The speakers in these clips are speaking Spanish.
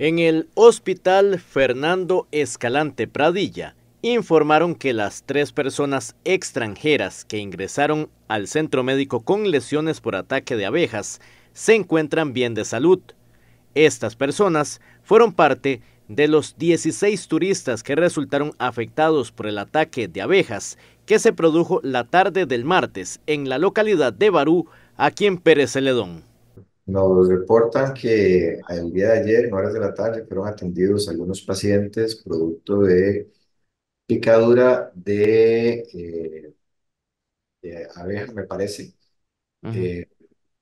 En el hospital Fernando Escalante Pradilla informaron que las tres personas extranjeras que ingresaron al centro médico con lesiones por ataque de abejas se encuentran bien de salud. Estas personas fueron parte de los 16 turistas que resultaron afectados por el ataque de abejas que se produjo la tarde del martes en la localidad de Barú, aquí en Pérez Celedón. Nos reportan que el día de ayer, en horas de la tarde, fueron atendidos algunos pacientes producto de picadura de, eh, abeja, me parece. Eh,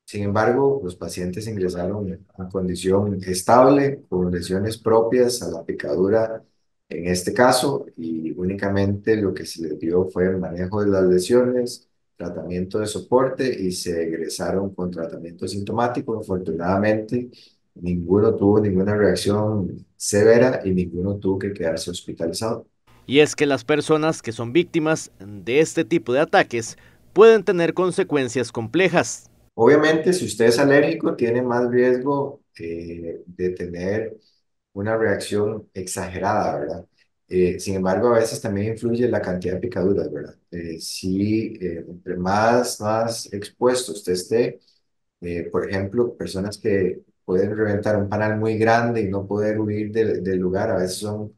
sin embargo, los pacientes ingresaron a condición estable, con lesiones propias a la picadura en este caso, y únicamente lo que se les dio fue el manejo de las lesiones, tratamiento de soporte y se egresaron con tratamiento sintomático. Afortunadamente, ninguno tuvo ninguna reacción severa y ninguno tuvo que quedarse hospitalizado. Y es que las personas que son víctimas de este tipo de ataques pueden tener consecuencias complejas. Obviamente, si usted es alérgico, tiene más riesgo eh, de tener una reacción exagerada, ¿verdad? Eh, sin embargo, a veces también influye la cantidad de picaduras, ¿verdad? Eh, si eh, entre más, más expuesto usted esté, por ejemplo, personas que pueden reventar un panal muy grande y no poder huir del lugar, a veces son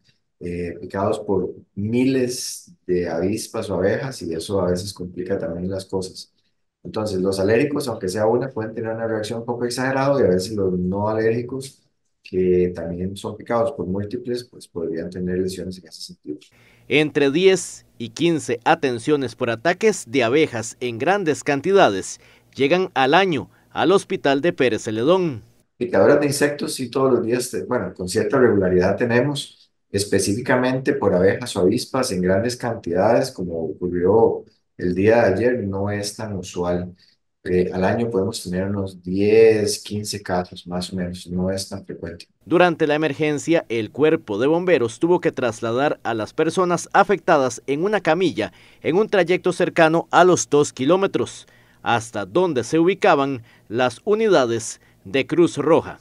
picados por miles de avispas o abejas y eso a veces complica también las cosas. Entonces, los alérgicos, aunque sea una, pueden tener una reacción un poco exagerada y a veces los no alérgicos que también son picados por múltiples, pues podrían tener lesiones en ese sentido. Entre 10 y 15 atenciones por ataques de abejas en grandes cantidades llegan al año al hospital de Pérez Celedón. Picadoras de insectos sí todos los días, eh, bueno, con cierta regularidad tenemos, específicamente por abejas o avispas en grandes cantidades, como ocurrió el día de ayer, no es tan usual al año podemos tener unos 10, 15 casos más o menos, no es tan frecuente. Durante la emergencia, el cuerpo de bomberos tuvo que trasladar a las personas afectadas en una camilla en un trayecto cercano a los 2 kilómetros, hasta donde se ubicaban las unidades de Cruz Roja.